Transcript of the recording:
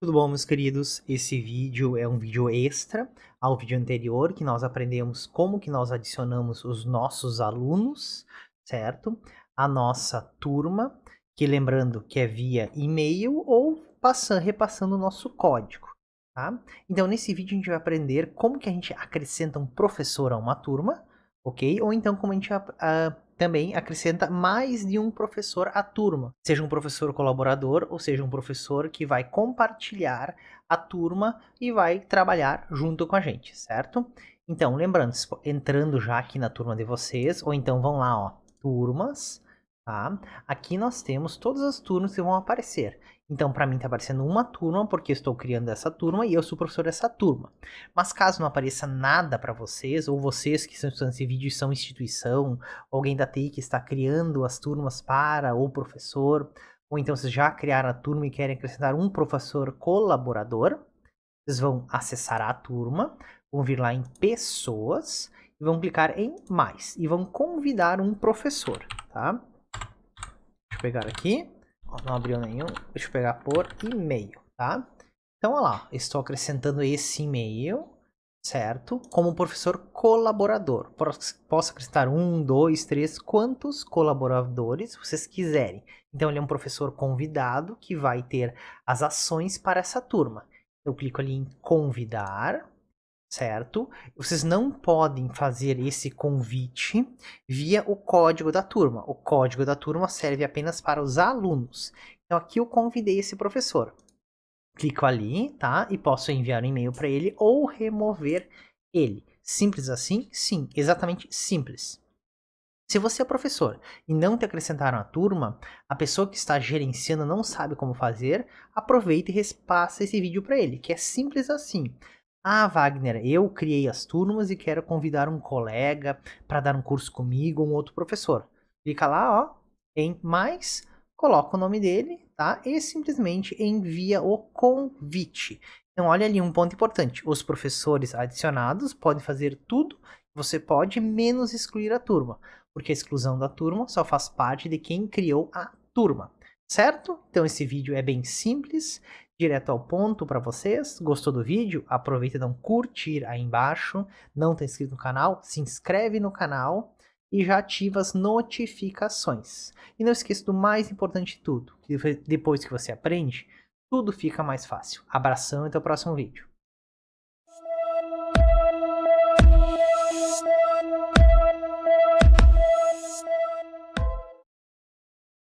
Tudo bom, meus queridos? Esse vídeo é um vídeo extra ao vídeo anterior, que nós aprendemos como que nós adicionamos os nossos alunos, certo? A nossa turma, que lembrando que é via e-mail ou passando, repassando o nosso código, tá? Então, nesse vídeo a gente vai aprender como que a gente acrescenta um professor a uma turma, ok? Ou então como a gente uh, também acrescenta mais de um professor à turma, seja um professor colaborador ou seja um professor que vai compartilhar a turma e vai trabalhar junto com a gente, certo? Então, lembrando, entrando já aqui na turma de vocês, ou então vão lá, ó, turmas, Tá? Aqui nós temos todas as turmas que vão aparecer. Então, para mim está aparecendo uma turma, porque estou criando essa turma e eu sou professor dessa turma. Mas caso não apareça nada para vocês, ou vocês que estão estudando esse vídeo e são instituição, alguém da TI que está criando as turmas para o professor, ou então vocês já criaram a turma e querem acrescentar um professor colaborador, vocês vão acessar a turma, vão vir lá em pessoas e vão clicar em mais e vão convidar um professor, tá? eu pegar aqui. Ó, não abriu nenhum. Deixa eu pegar por e-mail, tá? Então, olha lá. Estou acrescentando esse e-mail, certo? Como professor colaborador. Posso acrescentar um, dois, três, quantos colaboradores vocês quiserem. Então, ele é um professor convidado que vai ter as ações para essa turma. Eu clico ali em convidar certo? Vocês não podem fazer esse convite via o código da turma. O código da turma serve apenas para os alunos. Então aqui eu convidei esse professor. Clico ali, tá? E posso enviar um e-mail para ele ou remover ele. Simples assim? Sim, exatamente simples. Se você é professor e não te acrescentaram à turma, a pessoa que está gerenciando não sabe como fazer, aproveita e repassa esse vídeo para ele, que é simples assim. Ah, Wagner, eu criei as turmas e quero convidar um colega para dar um curso comigo, um outro professor. Clica lá, ó, em mais, coloca o nome dele, tá? E simplesmente envia o convite. Então, olha ali um ponto importante: os professores adicionados podem fazer tudo que você pode, menos excluir a turma, porque a exclusão da turma só faz parte de quem criou a turma certo? Então esse vídeo é bem simples direto ao ponto para vocês. Gostou do vídeo? Aproveita e dá um curtir aí embaixo. Não está inscrito no canal? Se inscreve no canal e já ativa as notificações. E não esqueça do mais importante de tudo, que depois que você aprende, tudo fica mais fácil. Abração e até o próximo vídeo.